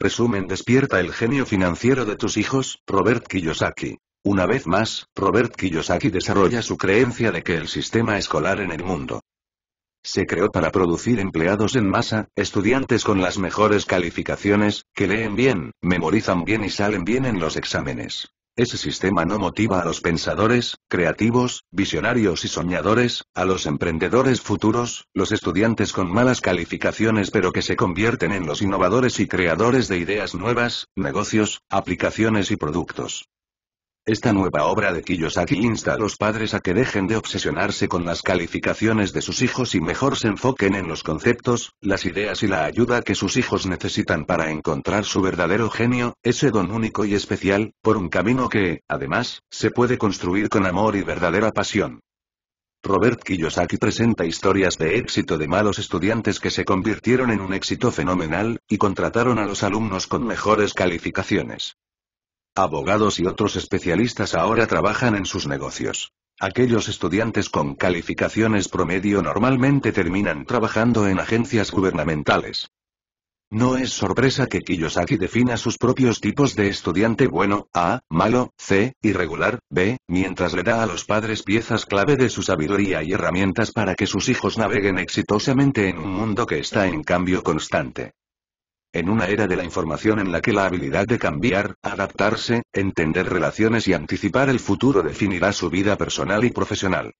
Resumen Despierta el genio financiero de tus hijos, Robert Kiyosaki. Una vez más, Robert Kiyosaki desarrolla su creencia de que el sistema escolar en el mundo se creó para producir empleados en masa, estudiantes con las mejores calificaciones, que leen bien, memorizan bien y salen bien en los exámenes. Ese sistema no motiva a los pensadores, creativos, visionarios y soñadores, a los emprendedores futuros, los estudiantes con malas calificaciones pero que se convierten en los innovadores y creadores de ideas nuevas, negocios, aplicaciones y productos. Esta nueva obra de Kiyosaki insta a los padres a que dejen de obsesionarse con las calificaciones de sus hijos y mejor se enfoquen en los conceptos, las ideas y la ayuda que sus hijos necesitan para encontrar su verdadero genio, ese don único y especial, por un camino que, además, se puede construir con amor y verdadera pasión. Robert Kiyosaki presenta historias de éxito de malos estudiantes que se convirtieron en un éxito fenomenal, y contrataron a los alumnos con mejores calificaciones. Abogados y otros especialistas ahora trabajan en sus negocios. Aquellos estudiantes con calificaciones promedio normalmente terminan trabajando en agencias gubernamentales. No es sorpresa que Kiyosaki defina sus propios tipos de estudiante bueno, A, malo, C, irregular, B, mientras le da a los padres piezas clave de su sabiduría y herramientas para que sus hijos naveguen exitosamente en un mundo que está en cambio constante. En una era de la información en la que la habilidad de cambiar, adaptarse, entender relaciones y anticipar el futuro definirá su vida personal y profesional.